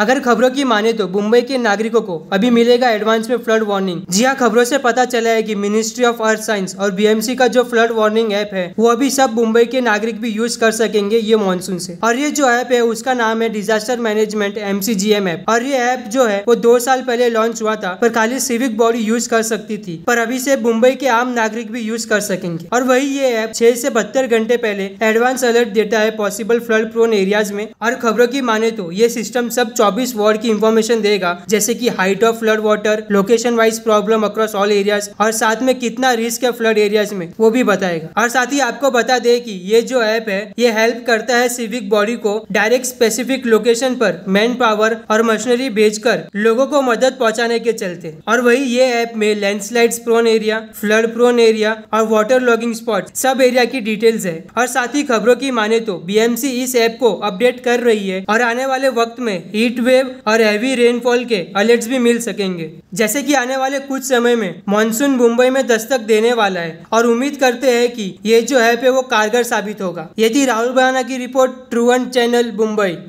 अगर खबरों की माने तो मुंबई के नागरिकों को अभी मिलेगा एडवांस में फ्लड वार्निंग जी हाँ खबरों से पता चला है कि मिनिस्ट्री ऑफ अर्थ साइंस और बीएमसी का जो फ्लड वार्निंग ऐप है वो अभी सब मुंबई के नागरिक भी यूज कर सकेंगे ये मानसून से और ये जो ऐप है उसका नाम है डिजास्टर मैनेजमेंट एम ऐप और ये ऐप जो है वो दो साल पहले लॉन्च हुआ था पर खाली सिविक बॉडी यूज कर सकती थी पर अभी से मुंबई के आम नागरिक भी यूज कर सकेंगे और वही ये ऐप छह से बहत्तर घंटे पहले एडवांस अलर्ट देता है पॉसिबल फ्लड प्रोन एरियाज में और खबरों की माने तो ये सिस्टम सब 24 वार्ड की इन्फॉर्मेशन देगा जैसे की height of flood water location wise problem across all areas और साथ में कितना रिस्क है फ्लड एरियाज में वो भी बताएगा और साथ ही आपको बता दे की ये जो ऐप है ये हेल्प करता है सिविक बॉडी को डायरेक्ट स्पेसिफिक लोकेशन पर मैन पावर और मशीनरी भेज लोगों को मदद पहुँचाने के चलते और वही ये ऐप में land prone area flood prone area और वाटर लॉगिंग स्पॉट सब एरिया की डिटेल्स है और साथ ही खबरों की माने तो बीएमसी इस ऐप को अपडेट कर रही है और आने वाले वक्त में हीट हीट वेव और हैवी रेनफॉल के अलर्ट्स भी मिल सकेंगे जैसे कि आने वाले कुछ समय में मानसून मुंबई में दस्तक देने वाला है और उम्मीद करते हैं कि ये जो है है वो कारगर साबित होगा यदि राहुल बयाना की रिपोर्ट ट्रूवन चैनल मुंबई